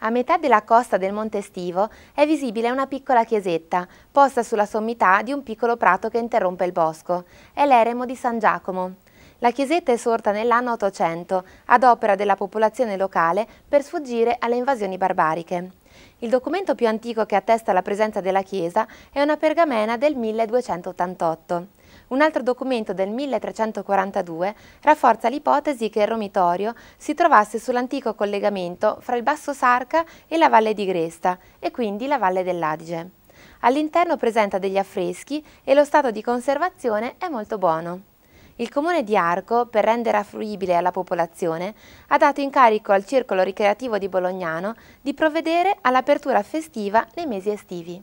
A metà della costa del Monte Estivo è visibile una piccola chiesetta, posta sulla sommità di un piccolo prato che interrompe il bosco. È l'eremo di San Giacomo. La chiesetta è sorta nell'anno 800 ad opera della popolazione locale per sfuggire alle invasioni barbariche. Il documento più antico che attesta la presenza della chiesa è una pergamena del 1288. Un altro documento del 1342 rafforza l'ipotesi che il romitorio si trovasse sull'antico collegamento fra il Basso Sarca e la Valle di Gresta e quindi la Valle dell'Adige. All'interno presenta degli affreschi e lo stato di conservazione è molto buono. Il comune di Arco, per rendere affruibile alla popolazione, ha dato incarico al Circolo Ricreativo di Bolognano di provvedere all'apertura festiva nei mesi estivi.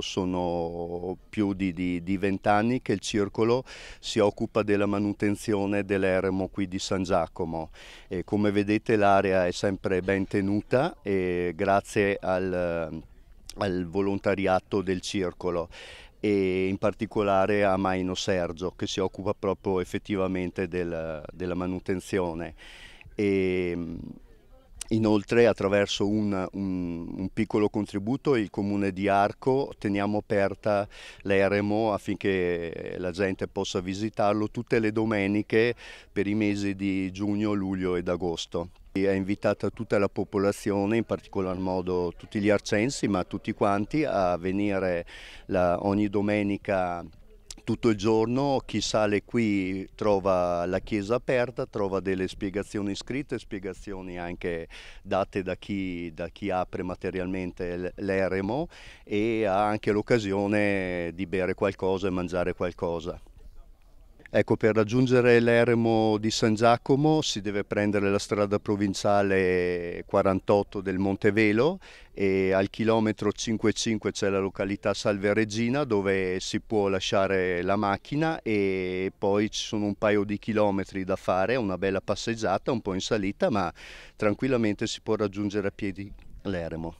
Sono più di vent'anni che il circolo si occupa della manutenzione dell'eremo qui di San Giacomo. E come vedete l'area è sempre ben tenuta e grazie al, al volontariato del circolo e in particolare a Maino Sergio che si occupa proprio effettivamente del, della manutenzione. E, Inoltre attraverso un, un, un, piccolo contributo il comune di Arco teniamo aperta l'eremo affinché la gente possa visitarlo tutte le domeniche per i mesi di giugno, luglio ed agosto. È invitata tutta la popolazione, in particolar modo tutti gli arcensi, ma tutti quanti, a venire la, ogni domenica tutto il giorno chi sale qui trova la chiesa aperta, trova delle spiegazioni scritte, spiegazioni anche date da chi, da chi apre materialmente l'eremo e ha anche l'occasione di bere qualcosa e mangiare qualcosa. Ecco, per raggiungere l'eremo di San Giacomo si deve prendere la strada provinciale 48 del Monte Velo e al chilometro 5,5 c'è la località Salve Regina dove si può lasciare la macchina e poi ci sono un paio di chilometri da fare, una bella passeggiata, un po' in salita, ma tranquillamente si può raggiungere a piedi l'eremo.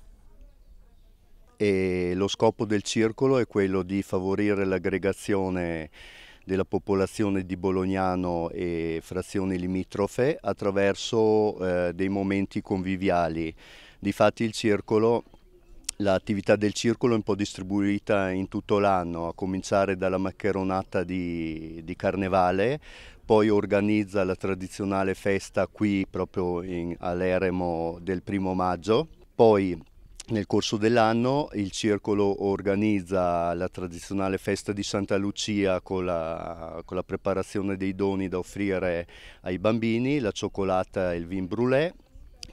E lo scopo del circolo è quello di favorire l'aggregazione della popolazione di Bolognano e frazioni limitrofe attraverso eh, dei momenti conviviali. Difatti il circolo L'attività del circolo è un po' distribuita in tutto l'anno, a cominciare dalla maccheronata di, di, Carnevale, poi organizza la tradizionale festa qui proprio all'Eremo del primo maggio, poi nel corso dell'anno il circolo organizza la tradizionale festa di Santa Lucia con la, con la, preparazione dei doni da offrire ai bambini, la cioccolata e il vin brûlé.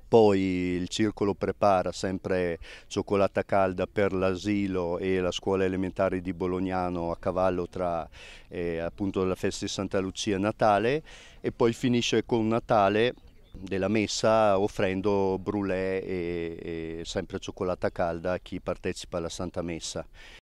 Poi il circolo prepara sempre cioccolata calda per l'asilo e la scuola elementare di Bolognano a cavallo tra eh, appunto la festa di Santa Lucia e Natale e poi finisce con Natale della messa offrendo brulè e, e sempre cioccolata calda a chi partecipa alla Santa Messa.